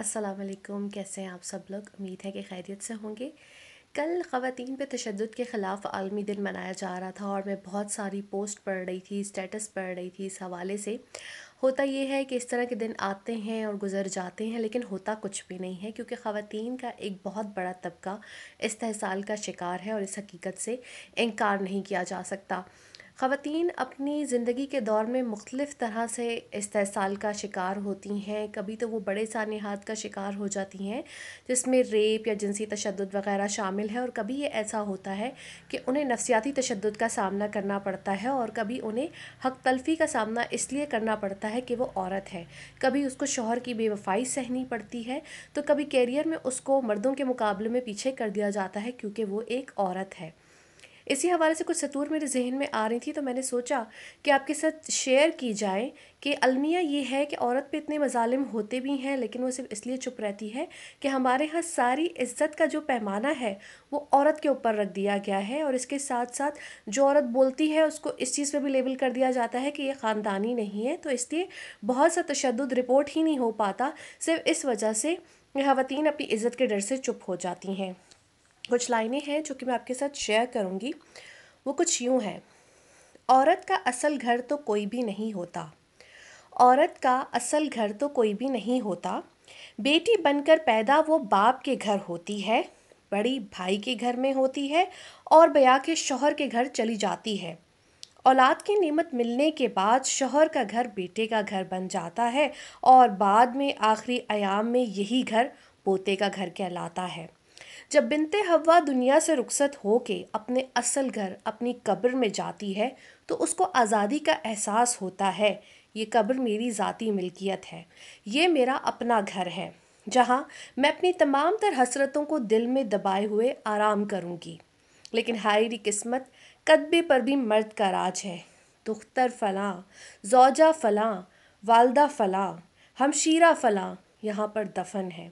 السلام علیکم کیسے ہیں آپ سب لوگ امید ہے کہ خیریت سے ہوں گے کل خواتین پہ تشدد کے خلاف عالمی دن منایا جا رہا تھا اور میں بہت ساری پوسٹ پڑھ رہی تھی اسٹیٹس پڑھ رہی تھی اس حوالے سے ہوتا یہ ہے کہ اس طرح کے دن آتے ہیں اور گزر جاتے ہیں لیکن ہوتا کچھ بھی نہیں ہے کیونکہ خواتین کا ایک بہت بڑا طبقہ استحصال کا شکار ہے اور اس حقیقت سے انکار نہیں کیا جا سکتا خواتین اپنی زندگی کے دور میں مختلف طرح سے استحصال کا شکار ہوتی ہیں کبھی تو وہ بڑے سانحات کا شکار ہو جاتی ہیں جس میں ریپ یا جنسی تشدد وغیرہ شامل ہے اور کبھی یہ ایسا ہوتا ہے کہ انہیں نفسیاتی تشدد کا سامنا کرنا پڑتا ہے اور کبھی انہیں حق تلفی کا سامنا اس لیے کرنا پڑتا ہے کہ وہ عورت ہے کبھی اس کو شوہر کی بے وفائی سہنی پڑتی ہے تو کبھی کیریئر میں اس کو مردوں کے مقابلے میں پیچھے کر دیا جاتا ہے کیونکہ وہ ایک عورت ہے اسی حوالے سے کچھ سطور میرے ذہن میں آ رہی تھی تو میں نے سوچا کہ آپ کے ساتھ شیئر کی جائے کہ المیہ یہ ہے کہ عورت پہ اتنے مظالم ہوتے بھی ہیں لیکن وہ صرف اس لیے چپ رہتی ہے کہ ہمارے ہاں ساری عزت کا جو پیمانہ ہے وہ عورت کے اوپر رکھ دیا گیا ہے اور اس کے ساتھ ساتھ جو عورت بولتی ہے اس کو اس چیز پہ بھی لیبل کر دیا جاتا ہے کہ یہ خاندانی نہیں ہے تو اس لیے بہت سا تشدد رپورٹ ہی نہیں ہو پاتا صرف اس وجہ سے یہ خواتین اپنی عزت کے ڈر سے چپ ہو جاتی ہیں کچھ لائنیں ہیں جو کہ میں آپ کے ساتھ شیئر کروں گی وہ کچھ یوں ہیں عورت کا اصل گھر تو کوئی بھی نہیں ہوتا عورت کا اصل گھر تو کوئی بھی نہیں ہوتا بیٹی بن کر پیدا وہ باپ کے گھر ہوتی ہے بڑی بھائی کے گھر میں ہوتی ہے اور بیا کے شوہر کے گھر چلی جاتی ہے اولاد کی نعمت ملنے کے بعد شوہر کا گھر بیٹے کا گھر بن جاتا ہے اور بعد میں آخری ایام میں یہی گھر پوتے کا گھر کہلاتا ہے جب بنتے ہوا دنیا سے رخصت ہو کے اپنے اصل گھر اپنی قبر میں جاتی ہے تو اس کو آزادی کا احساس ہوتا ہے یہ قبر میری ذاتی ملکیت ہے یہ میرا اپنا گھر ہے جہاں میں اپنی تمام تر حسرتوں کو دل میں دبائے ہوئے آرام کروں گی لیکن حائری قسمت قدبے پر بھی مرد کا راج ہے دختر فلاں زوجہ فلاں والدہ فلاں ہمشیرہ فلاں یہاں پر دفن ہیں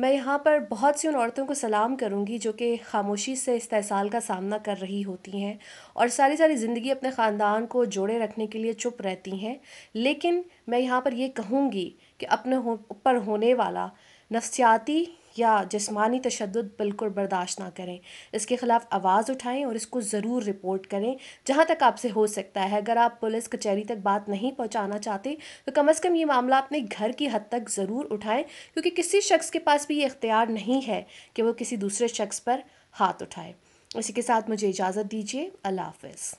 میں یہاں پر بہت سی ان عورتوں کو سلام کروں گی جو کہ خاموشی سے استحصال کا سامنا کر رہی ہوتی ہیں اور ساری ساری زندگی اپنے خاندان کو جوڑے رکھنے کے لیے چپ رہتی ہیں لیکن میں یہاں پر یہ کہوں گی کہ اپنے پر ہونے والا نفسیاتی یا جسمانی تشدد بالکل برداشت نہ کریں اس کے خلاف آواز اٹھائیں اور اس کو ضرور رپورٹ کریں جہاں تک آپ سے ہو سکتا ہے اگر آپ پولیس کچہری تک بات نہیں پہنچانا چاہتے تو کم از کم یہ معاملہ اپنے گھر کی حد تک ضرور اٹھائیں کیونکہ کسی شخص کے پاس بھی یہ اختیار نہیں ہے کہ وہ کسی دوسرے شخص پر ہاتھ اٹھائے اسی کے ساتھ مجھے اجازت دیجیے اللہ حافظ